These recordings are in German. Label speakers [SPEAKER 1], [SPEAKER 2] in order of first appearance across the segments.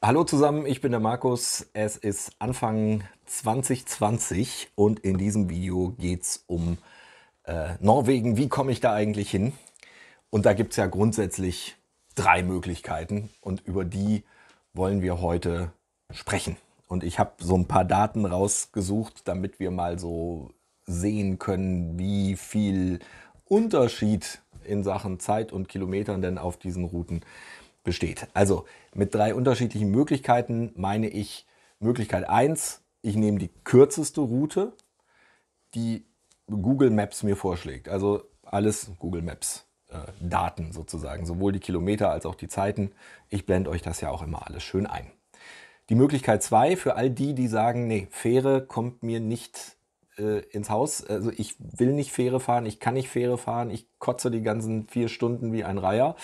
[SPEAKER 1] Hallo zusammen, ich bin der Markus. Es ist Anfang 2020 und in diesem Video geht es um äh, Norwegen. Wie komme ich da eigentlich hin? Und da gibt es ja grundsätzlich drei Möglichkeiten und über die wollen wir heute sprechen. Und ich habe so ein paar Daten rausgesucht, damit wir mal so sehen können, wie viel Unterschied in Sachen Zeit und Kilometern denn auf diesen Routen äh, besteht. Also mit drei unterschiedlichen Möglichkeiten meine ich Möglichkeit 1, ich nehme die kürzeste Route, die Google Maps mir vorschlägt. Also alles Google Maps äh, Daten sozusagen, sowohl die Kilometer als auch die Zeiten. Ich blende euch das ja auch immer alles schön ein. Die Möglichkeit 2 für all die, die sagen, nee, Fähre kommt mir nicht äh, ins Haus. Also ich will nicht Fähre fahren, ich kann nicht Fähre fahren, ich kotze die ganzen vier Stunden wie ein Reiher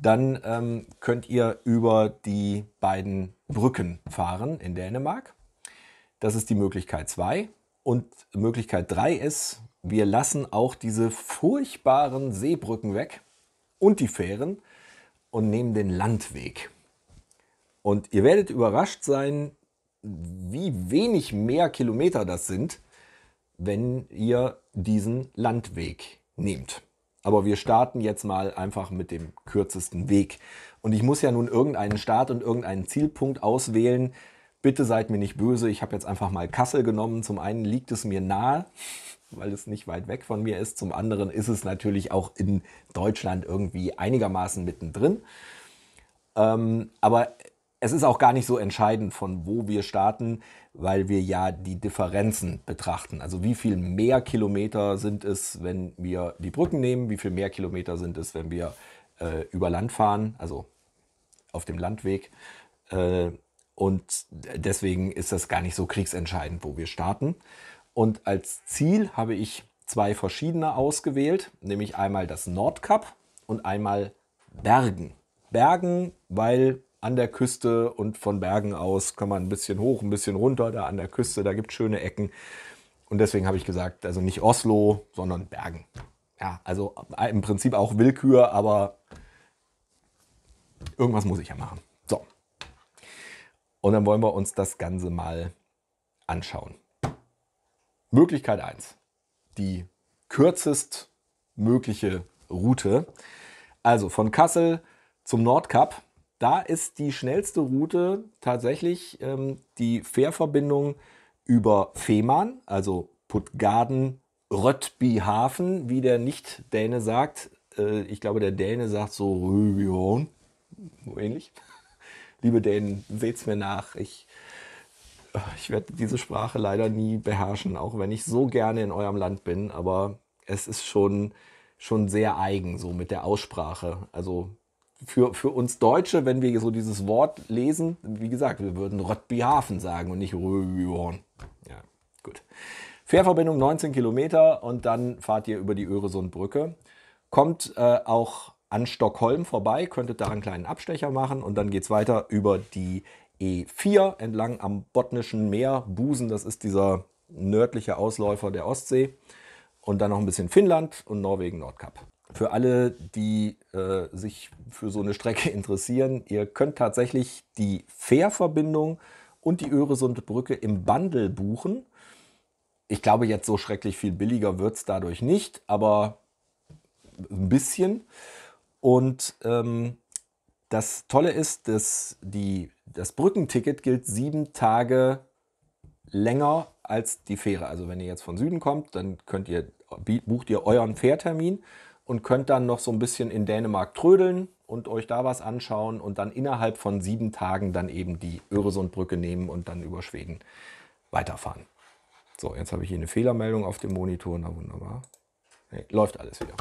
[SPEAKER 1] dann ähm, könnt ihr über die beiden Brücken fahren in Dänemark. Das ist die Möglichkeit 2. Und Möglichkeit 3 ist, wir lassen auch diese furchtbaren Seebrücken weg und die Fähren und nehmen den Landweg. Und ihr werdet überrascht sein, wie wenig mehr Kilometer das sind, wenn ihr diesen Landweg nehmt. Aber wir starten jetzt mal einfach mit dem kürzesten Weg. Und ich muss ja nun irgendeinen Start und irgendeinen Zielpunkt auswählen. Bitte seid mir nicht böse, ich habe jetzt einfach mal Kassel genommen. Zum einen liegt es mir nahe, weil es nicht weit weg von mir ist. Zum anderen ist es natürlich auch in Deutschland irgendwie einigermaßen mittendrin. Ähm, aber es ist auch gar nicht so entscheidend, von wo wir starten weil wir ja die Differenzen betrachten. Also wie viel mehr Kilometer sind es, wenn wir die Brücken nehmen, wie viel mehr Kilometer sind es, wenn wir äh, über Land fahren, also auf dem Landweg. Äh, und deswegen ist das gar nicht so kriegsentscheidend, wo wir starten. Und als Ziel habe ich zwei verschiedene ausgewählt, nämlich einmal das Nordkap und einmal Bergen. Bergen, weil an der Küste und von Bergen aus kann man ein bisschen hoch, ein bisschen runter, da an der Küste, da gibt es schöne Ecken. Und deswegen habe ich gesagt, also nicht Oslo, sondern Bergen. Ja, also im Prinzip auch Willkür, aber irgendwas muss ich ja machen. So. Und dann wollen wir uns das Ganze mal anschauen. Möglichkeit 1. Die kürzest mögliche Route. Also von Kassel zum Nordkap da ist die schnellste Route tatsächlich ähm, die Fährverbindung über Fehmarn, also Puttgarden, Röttbyhafen, wie der Nicht-Däne sagt. Äh, ich glaube, der Däne sagt so Röbion, so ähnlich. Liebe Dänen, seht's mir nach. Ich, äh, ich werde diese Sprache leider nie beherrschen, auch wenn ich so gerne in eurem Land bin. Aber es ist schon, schon sehr eigen, so mit der Aussprache. Also für, für uns Deutsche, wenn wir so dieses Wort lesen, wie gesagt, wir würden Röttbihafen sagen und nicht Röbihorn. Ja, gut. Fährverbindung 19 Kilometer und dann fahrt ihr über die Öresundbrücke. Kommt äh, auch an Stockholm vorbei, könntet da einen kleinen Abstecher machen und dann geht es weiter über die E4 entlang am Botnischen Meer. Busen, das ist dieser nördliche Ausläufer der Ostsee. Und dann noch ein bisschen Finnland und Norwegen, Nordkap für alle, die äh, sich für so eine Strecke interessieren, ihr könnt tatsächlich die Fährverbindung und die Öresundbrücke im Bundle buchen. Ich glaube, jetzt so schrecklich viel billiger wird es dadurch nicht, aber ein bisschen. Und ähm, das Tolle ist, dass die, das Brückenticket gilt sieben Tage länger als die Fähre. Also wenn ihr jetzt von Süden kommt, dann könnt ihr, bucht ihr euren Fährtermin und könnt dann noch so ein bisschen in Dänemark trödeln und euch da was anschauen und dann innerhalb von sieben Tagen dann eben die Öresundbrücke nehmen und dann über Schweden weiterfahren. So, jetzt habe ich hier eine Fehlermeldung auf dem Monitor. Na wunderbar. Nee, läuft alles wieder.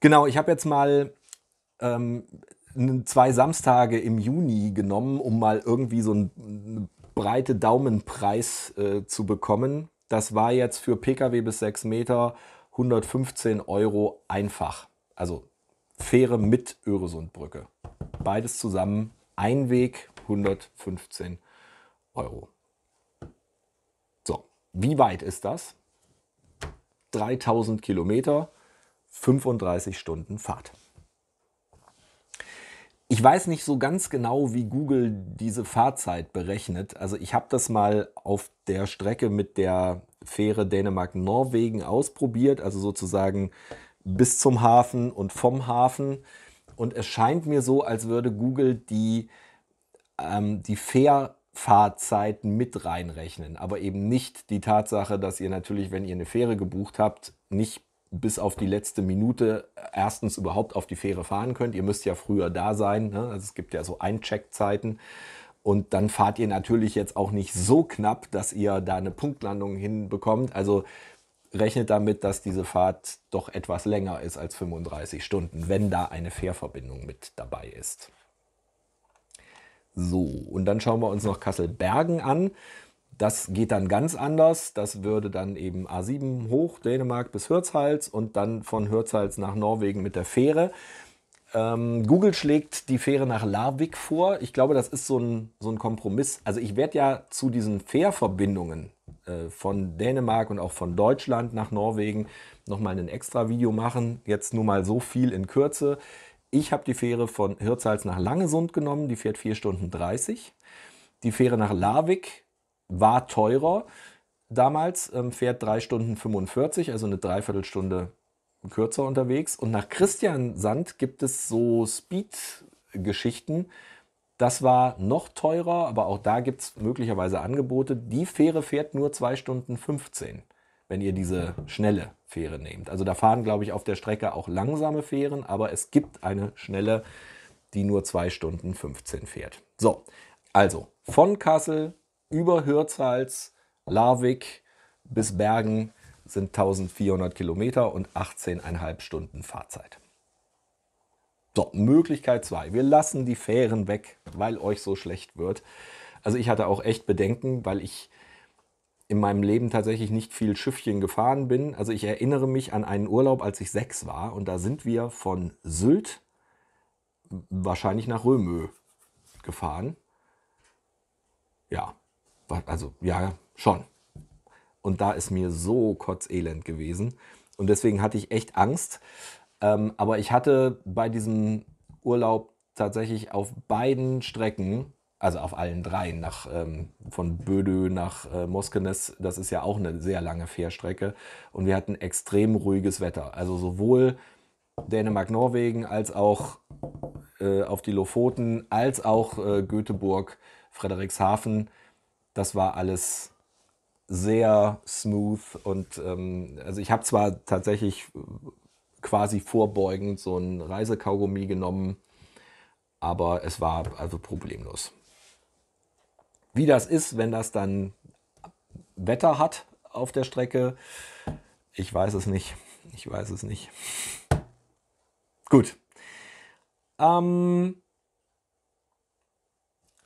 [SPEAKER 1] Genau, ich habe jetzt mal ähm, zwei Samstage im Juni genommen, um mal irgendwie so einen breite Daumenpreis äh, zu bekommen. Das war jetzt für Pkw bis 6 Meter 115 Euro einfach. Also Fähre mit Öresundbrücke. Beides zusammen, ein Weg 115 Euro. So, wie weit ist das? 3000 Kilometer, 35 Stunden Fahrt. Ich weiß nicht so ganz genau, wie Google diese Fahrzeit berechnet. Also ich habe das mal auf der Strecke mit der Fähre Dänemark-Norwegen ausprobiert, also sozusagen bis zum Hafen und vom Hafen. Und es scheint mir so, als würde Google die, ähm, die Fährfahrzeiten mit reinrechnen, aber eben nicht die Tatsache, dass ihr natürlich, wenn ihr eine Fähre gebucht habt, nicht bis auf die letzte Minute erstens überhaupt auf die Fähre fahren könnt. Ihr müsst ja früher da sein. Ne? Also es gibt ja so Eincheckzeiten. Und dann fahrt ihr natürlich jetzt auch nicht so knapp, dass ihr da eine Punktlandung hinbekommt. Also rechnet damit, dass diese Fahrt doch etwas länger ist als 35 Stunden, wenn da eine Fährverbindung mit dabei ist. So, und dann schauen wir uns noch Kassel-Bergen an. Das geht dann ganz anders. Das würde dann eben A7 hoch, Dänemark bis Hürzhals und dann von Hürzhals nach Norwegen mit der Fähre. Ähm, Google schlägt die Fähre nach Larvik vor. Ich glaube, das ist so ein, so ein Kompromiss. Also ich werde ja zu diesen Fährverbindungen äh, von Dänemark und auch von Deutschland nach Norwegen nochmal ein extra Video machen. Jetzt nur mal so viel in Kürze. Ich habe die Fähre von Hirtshals nach Langesund genommen. Die fährt 4 Stunden 30. Die Fähre nach Larvik war teurer. Damals ähm, fährt 3 Stunden 45, also eine Dreiviertelstunde kürzer unterwegs. Und nach Christian Sand gibt es so Speed-Geschichten. Das war noch teurer, aber auch da gibt es möglicherweise Angebote. Die Fähre fährt nur 2 Stunden 15, wenn ihr diese schnelle Fähre nehmt. Also da fahren, glaube ich, auf der Strecke auch langsame Fähren, aber es gibt eine schnelle, die nur 2 Stunden 15 fährt. So, also von Kassel über Hürzhals, Larvik bis Bergen sind 1400 Kilometer und 18,5 Stunden Fahrzeit. So, Möglichkeit 2. Wir lassen die Fähren weg, weil euch so schlecht wird. Also ich hatte auch echt Bedenken, weil ich in meinem Leben tatsächlich nicht viel Schiffchen gefahren bin. Also ich erinnere mich an einen Urlaub, als ich sechs war und da sind wir von Sylt wahrscheinlich nach Römö gefahren. Ja, also ja, schon. Und da ist mir so kotzelend gewesen. Und deswegen hatte ich echt Angst. Ähm, aber ich hatte bei diesem Urlaub tatsächlich auf beiden Strecken, also auf allen dreien, nach, ähm, von Bödö nach äh, Moskenes, das ist ja auch eine sehr lange Fährstrecke. Und wir hatten extrem ruhiges Wetter. Also sowohl Dänemark-Norwegen als auch äh, auf die Lofoten, als auch äh, Göteborg, Frederikshafen. Das war alles sehr smooth und ähm, also ich habe zwar tatsächlich äh, quasi vorbeugend so ein Reisekaugummi genommen, aber es war also problemlos. Wie das ist, wenn das dann Wetter hat auf der Strecke, ich weiß es nicht. Ich weiß es nicht. Gut. Ähm,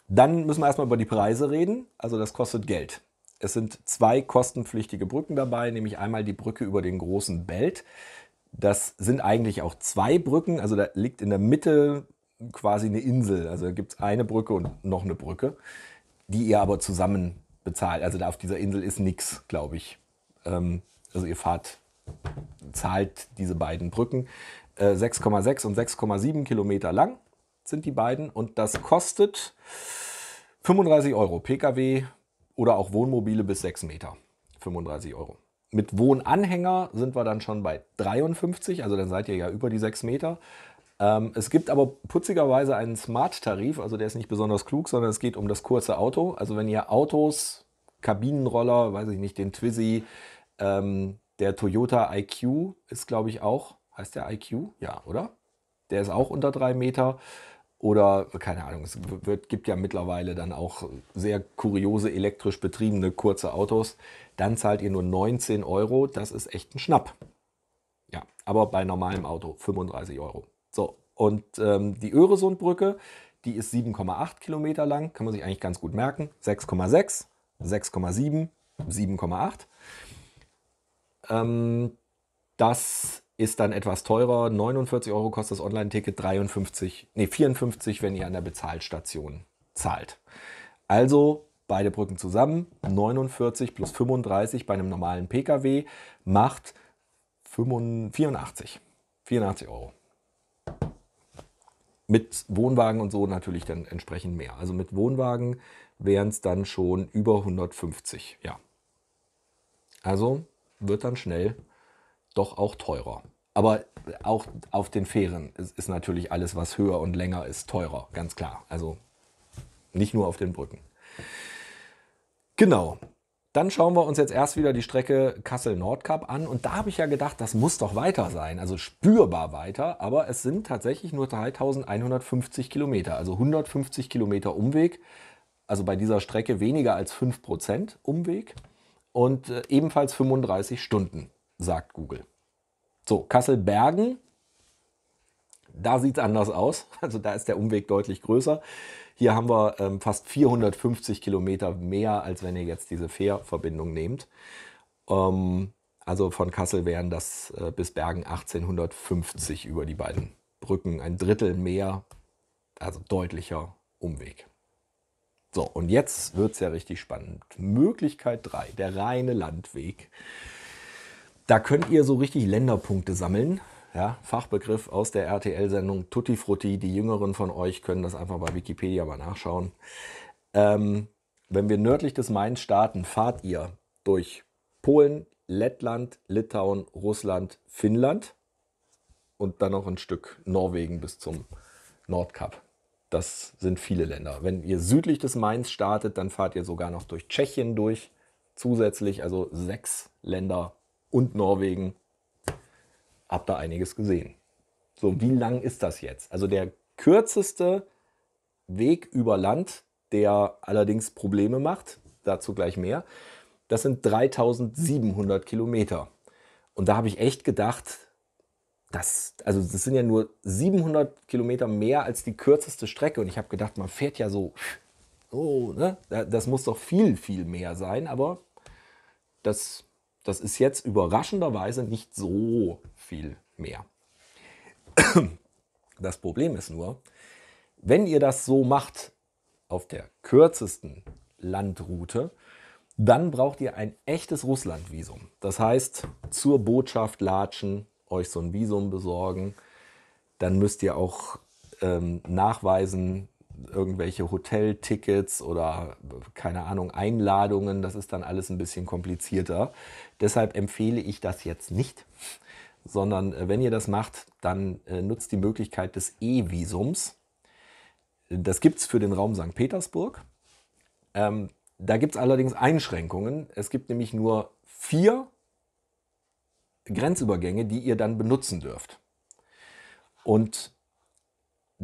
[SPEAKER 1] dann müssen wir erstmal über die Preise reden. Also das kostet Geld. Es sind zwei kostenpflichtige Brücken dabei, nämlich einmal die Brücke über den großen Belt. Das sind eigentlich auch zwei Brücken, also da liegt in der Mitte quasi eine Insel. Also gibt es eine Brücke und noch eine Brücke, die ihr aber zusammen bezahlt. Also da auf dieser Insel ist nichts, glaube ich. Ähm, also ihr fahrt, zahlt diese beiden Brücken. 6,6 äh, und 6,7 Kilometer lang sind die beiden und das kostet 35 Euro. Pkw oder auch Wohnmobile bis 6 Meter. 35 Euro. Mit Wohnanhänger sind wir dann schon bei 53, also dann seid ihr ja über die 6 Meter. Ähm, es gibt aber putzigerweise einen Smart-Tarif, also der ist nicht besonders klug, sondern es geht um das kurze Auto. Also wenn ihr Autos, Kabinenroller, weiß ich nicht, den Twizy, ähm, der Toyota IQ ist, glaube ich, auch, heißt der IQ? Ja, oder? Der ist auch unter 3 Meter. Oder, keine Ahnung, es wird, gibt ja mittlerweile dann auch sehr kuriose elektrisch betriebene kurze Autos. Dann zahlt ihr nur 19 Euro. Das ist echt ein Schnapp. Ja, aber bei normalem Auto 35 Euro. So, und ähm, die Öresundbrücke, die ist 7,8 Kilometer lang. Kann man sich eigentlich ganz gut merken. 6,6, 6,7, 7,8. Ähm, das ist dann etwas teurer. 49 Euro kostet das Online-Ticket, 53, nee, 54, wenn ihr an der Bezahlstation zahlt. Also beide Brücken zusammen, 49 plus 35 bei einem normalen Pkw macht 84, 84 Euro. Mit Wohnwagen und so natürlich dann entsprechend mehr. Also mit Wohnwagen wären es dann schon über 150, ja. Also wird dann schnell doch auch teurer. Aber auch auf den Fähren ist, ist natürlich alles, was höher und länger ist, teurer, ganz klar. Also nicht nur auf den Brücken. Genau. Dann schauen wir uns jetzt erst wieder die Strecke Kassel-Nordkap an. Und da habe ich ja gedacht, das muss doch weiter sein, also spürbar weiter. Aber es sind tatsächlich nur 3150 Kilometer, also 150 Kilometer Umweg. Also bei dieser Strecke weniger als 5% Umweg und äh, ebenfalls 35 Stunden sagt Google. So, Kassel-Bergen, da sieht es anders aus. Also da ist der Umweg deutlich größer. Hier haben wir ähm, fast 450 Kilometer mehr, als wenn ihr jetzt diese Fährverbindung nehmt. Ähm, also von Kassel wären das äh, bis Bergen 1850 über die beiden Brücken. Ein Drittel mehr, also deutlicher Umweg. So, und jetzt wird es ja richtig spannend. Möglichkeit 3, der reine Landweg. Da könnt ihr so richtig Länderpunkte sammeln. Ja, Fachbegriff aus der RTL-Sendung Tutti Frutti. Die Jüngeren von euch können das einfach bei Wikipedia mal nachschauen. Ähm, wenn wir nördlich des Mainz starten, fahrt ihr durch Polen, Lettland, Litauen, Russland, Finnland und dann noch ein Stück Norwegen bis zum Nordkap. Das sind viele Länder. Wenn ihr südlich des Mainz startet, dann fahrt ihr sogar noch durch Tschechien durch. Zusätzlich also sechs Länder und Norwegen. Hab da einiges gesehen. So, wie lang ist das jetzt? Also der kürzeste Weg über Land, der allerdings Probleme macht, dazu gleich mehr, das sind 3700 Kilometer. Und da habe ich echt gedacht, das, also das sind ja nur 700 Kilometer mehr als die kürzeste Strecke. Und ich habe gedacht, man fährt ja so, oh, ne? das muss doch viel, viel mehr sein. Aber das das ist jetzt überraschenderweise nicht so viel mehr. Das Problem ist nur, wenn ihr das so macht auf der kürzesten Landroute, dann braucht ihr ein echtes Russlandvisum. Das heißt, zur Botschaft latschen, euch so ein Visum besorgen. Dann müsst ihr auch ähm, nachweisen, irgendwelche Hoteltickets oder keine Ahnung, Einladungen, das ist dann alles ein bisschen komplizierter. Deshalb empfehle ich das jetzt nicht, sondern äh, wenn ihr das macht, dann äh, nutzt die Möglichkeit des E-Visums. Das gibt es für den Raum St. Petersburg. Ähm, da gibt es allerdings Einschränkungen. Es gibt nämlich nur vier Grenzübergänge, die ihr dann benutzen dürft. Und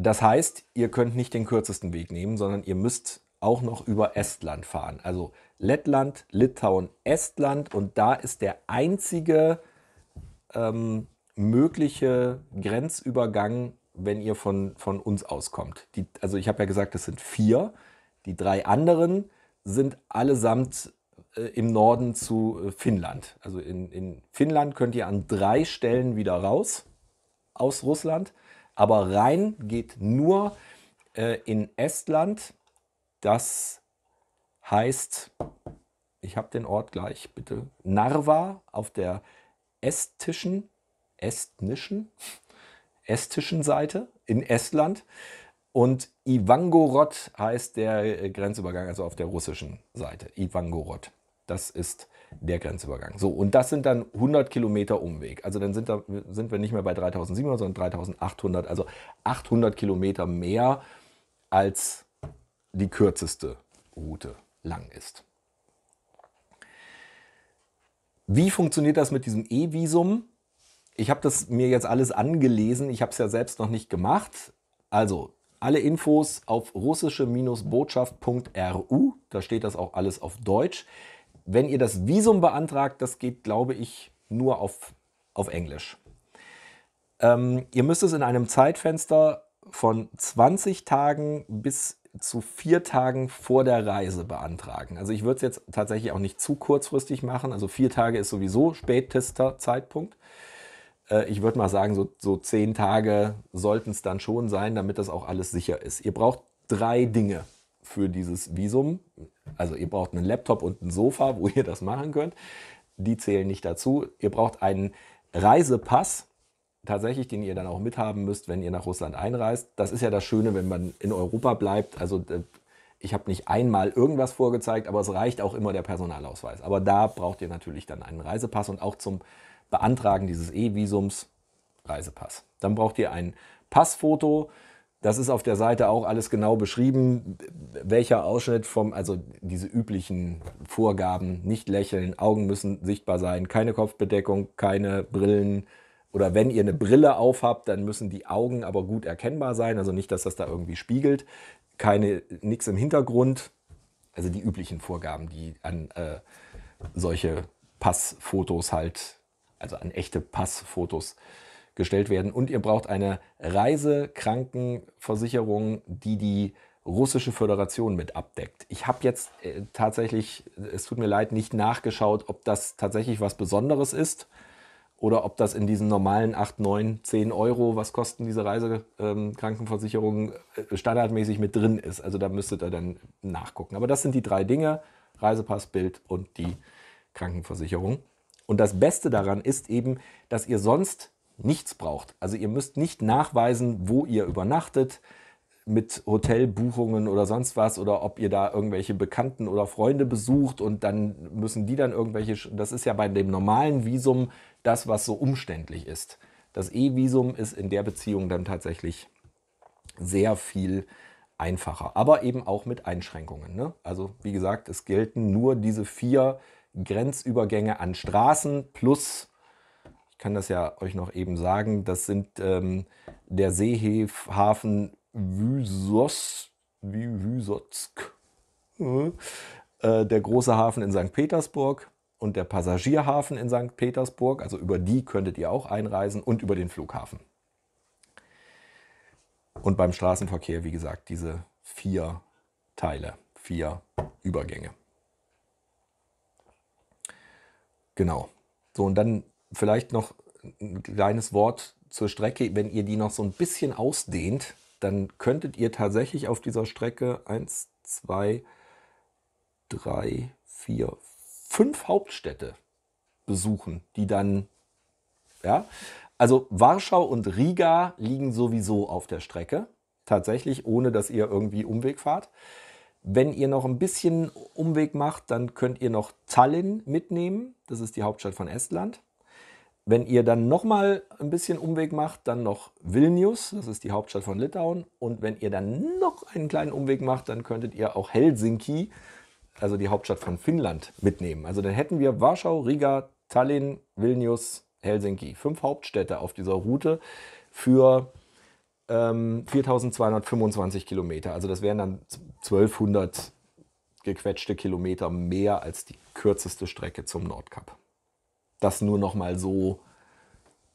[SPEAKER 1] das heißt, ihr könnt nicht den kürzesten Weg nehmen, sondern ihr müsst auch noch über Estland fahren. Also Lettland, Litauen, Estland und da ist der einzige ähm, mögliche Grenzübergang, wenn ihr von, von uns auskommt. Die, also ich habe ja gesagt, es sind vier. Die drei anderen sind allesamt äh, im Norden zu äh, Finnland. Also in, in Finnland könnt ihr an drei Stellen wieder raus aus Russland. Aber rein geht nur äh, in Estland. Das heißt, ich habe den Ort gleich, bitte. Narva auf der estischen, estnischen, estischen Seite in Estland. Und Ivangorod heißt der äh, Grenzübergang, also auf der russischen Seite. Ivangorod. Das ist der Grenzübergang. So, und das sind dann 100 Kilometer Umweg. Also dann sind, da, sind wir nicht mehr bei 3700, sondern 3800, also 800 Kilometer mehr als die kürzeste Route lang ist. Wie funktioniert das mit diesem E-Visum? Ich habe das mir jetzt alles angelesen. Ich habe es ja selbst noch nicht gemacht. Also alle Infos auf russische-botschaft.ru. Da steht das auch alles auf Deutsch wenn ihr das Visum beantragt, das geht, glaube ich, nur auf, auf Englisch. Ähm, ihr müsst es in einem Zeitfenster von 20 Tagen bis zu vier Tagen vor der Reise beantragen. Also ich würde es jetzt tatsächlich auch nicht zu kurzfristig machen. Also vier Tage ist sowieso spätester Zeitpunkt. Äh, ich würde mal sagen, so, so zehn Tage sollten es dann schon sein, damit das auch alles sicher ist. Ihr braucht drei Dinge für dieses Visum, also ihr braucht einen Laptop und ein Sofa, wo ihr das machen könnt, die zählen nicht dazu. Ihr braucht einen Reisepass, tatsächlich, den ihr dann auch mithaben müsst, wenn ihr nach Russland einreist. Das ist ja das Schöne, wenn man in Europa bleibt. Also äh, ich habe nicht einmal irgendwas vorgezeigt, aber es reicht auch immer der Personalausweis. Aber da braucht ihr natürlich dann einen Reisepass und auch zum Beantragen dieses E-Visums Reisepass. Dann braucht ihr ein Passfoto, das ist auf der Seite auch alles genau beschrieben, welcher Ausschnitt vom, also diese üblichen Vorgaben, nicht lächeln, Augen müssen sichtbar sein, keine Kopfbedeckung, keine Brillen, oder wenn ihr eine Brille aufhabt, dann müssen die Augen aber gut erkennbar sein, also nicht, dass das da irgendwie spiegelt. Keine nichts im Hintergrund, also die üblichen Vorgaben, die an äh, solche Passfotos halt, also an echte Passfotos gestellt werden. Und ihr braucht eine Reisekrankenversicherung, die die russische Föderation mit abdeckt. Ich habe jetzt äh, tatsächlich, es tut mir leid, nicht nachgeschaut, ob das tatsächlich was Besonderes ist oder ob das in diesen normalen 8, 9, 10 Euro, was kosten diese Reisekrankenversicherungen, ähm, äh, standardmäßig mit drin ist. Also da müsstet ihr dann nachgucken. Aber das sind die drei Dinge, Reisepass, Bild und die Krankenversicherung. Und das Beste daran ist eben, dass ihr sonst nichts braucht. Also ihr müsst nicht nachweisen, wo ihr übernachtet mit Hotelbuchungen oder sonst was oder ob ihr da irgendwelche Bekannten oder Freunde besucht und dann müssen die dann irgendwelche, das ist ja bei dem normalen Visum das, was so umständlich ist. Das E-Visum ist in der Beziehung dann tatsächlich sehr viel einfacher, aber eben auch mit Einschränkungen. Ne? Also wie gesagt, es gelten nur diese vier Grenzübergänge an Straßen plus kann das ja euch noch eben sagen, das sind ähm, der Seehafen Vysos, Vysotsk, mhm. äh, der große Hafen in St. Petersburg und der Passagierhafen in St. Petersburg. Also über die könntet ihr auch einreisen und über den Flughafen. Und beim Straßenverkehr, wie gesagt, diese vier Teile, vier Übergänge. Genau. So, und dann vielleicht noch ein kleines Wort zur Strecke. Wenn ihr die noch so ein bisschen ausdehnt, dann könntet ihr tatsächlich auf dieser Strecke 1, 2, 3, 4, 5 Hauptstädte besuchen, die dann, ja, also Warschau und Riga liegen sowieso auf der Strecke, tatsächlich, ohne dass ihr irgendwie Umweg fahrt. Wenn ihr noch ein bisschen Umweg macht, dann könnt ihr noch Tallinn mitnehmen, das ist die Hauptstadt von Estland. Wenn ihr dann nochmal ein bisschen Umweg macht, dann noch Vilnius, das ist die Hauptstadt von Litauen. Und wenn ihr dann noch einen kleinen Umweg macht, dann könntet ihr auch Helsinki, also die Hauptstadt von Finnland, mitnehmen. Also dann hätten wir Warschau, Riga, Tallinn, Vilnius, Helsinki. Fünf Hauptstädte auf dieser Route für ähm, 4225 Kilometer. Also das wären dann 1200 gequetschte Kilometer mehr als die kürzeste Strecke zum Nordkap. Das nur noch mal so.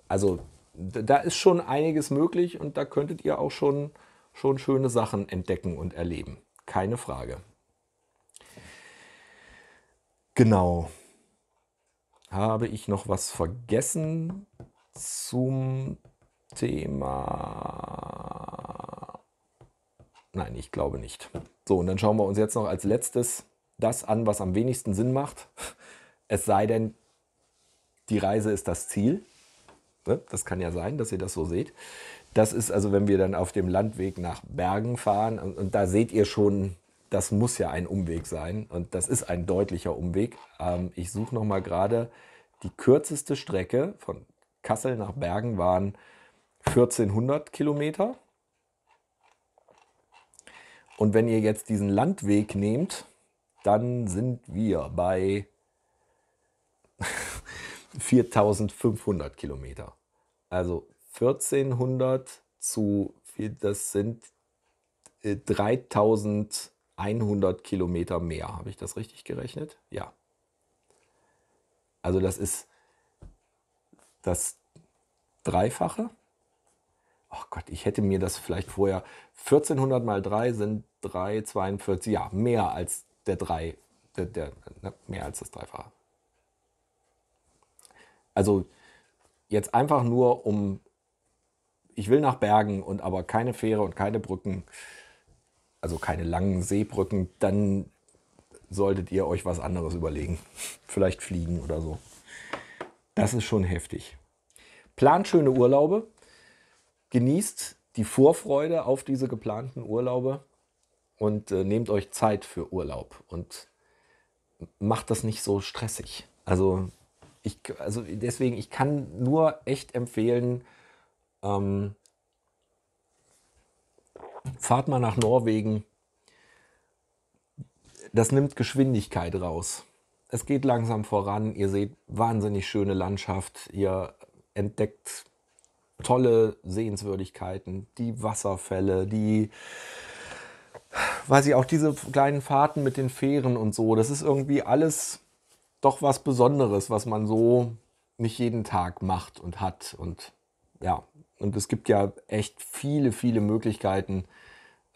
[SPEAKER 1] Also da ist schon einiges möglich und da könntet ihr auch schon, schon schöne Sachen entdecken und erleben. Keine Frage. Genau. Habe ich noch was vergessen zum Thema? Nein, ich glaube nicht. So, und dann schauen wir uns jetzt noch als letztes das an, was am wenigsten Sinn macht. Es sei denn, die Reise ist das Ziel. Ne? Das kann ja sein, dass ihr das so seht. Das ist also, wenn wir dann auf dem Landweg nach Bergen fahren und, da seht ihr schon, das muss ja ein Umweg sein und das ist ein deutlicher Umweg. Ähm, ich suche noch mal gerade die kürzeste Strecke von Kassel nach Bergen waren 1400 Kilometer. Und wenn ihr jetzt diesen Landweg nehmt, dann sind wir bei 4500 Kilometer. Also 1400 zu, das sind 3100 äh, Kilometer mehr. Habe ich das richtig gerechnet? Ja. Also das ist das Dreifache. Ach oh Gott, ich hätte mir das vielleicht vorher. 1400 mal 3 sind 342, ja, mehr als der 3, der, der, ne, mehr als das Dreifache. Also jetzt einfach nur um, ich will nach Bergen und aber keine Fähre und keine Brücken, also keine langen Seebrücken, dann solltet ihr euch was anderes überlegen. Vielleicht fliegen oder so. Das ist schon heftig. Plant schöne Urlaube, genießt die Vorfreude auf diese geplanten Urlaube und äh, nehmt euch Zeit für Urlaub und macht das nicht so stressig. Also ich, also deswegen, ich kann nur echt empfehlen, ähm, fahrt mal nach Norwegen. Das nimmt Geschwindigkeit raus. Es geht langsam voran. Ihr seht wahnsinnig schöne Landschaft. Ihr entdeckt tolle Sehenswürdigkeiten, die Wasserfälle, die, weiß ich auch, diese kleinen Fahrten mit den Fähren und so. Das ist irgendwie alles doch was Besonderes, was man so nicht jeden Tag macht und hat. Und ja, und es gibt ja echt viele, viele Möglichkeiten,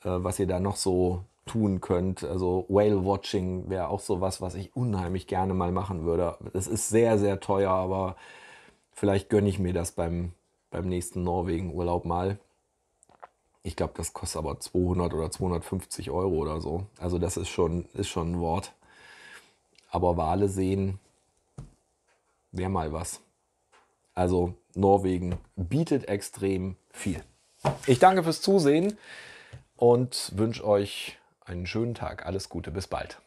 [SPEAKER 1] äh, was ihr da noch so tun könnt. Also Whale Watching wäre auch so was, was ich unheimlich gerne mal machen würde. Es ist sehr, sehr teuer, aber vielleicht gönne ich mir das beim, beim nächsten Norwegen-Urlaub mal. Ich glaube, das kostet aber 200 oder 250 Euro oder so. Also das ist schon, ist schon ein Wort. Aber Wale sehen wäre mal was. Also Norwegen bietet extrem viel. Ich danke fürs Zusehen und wünsche euch einen schönen Tag. Alles Gute, bis bald.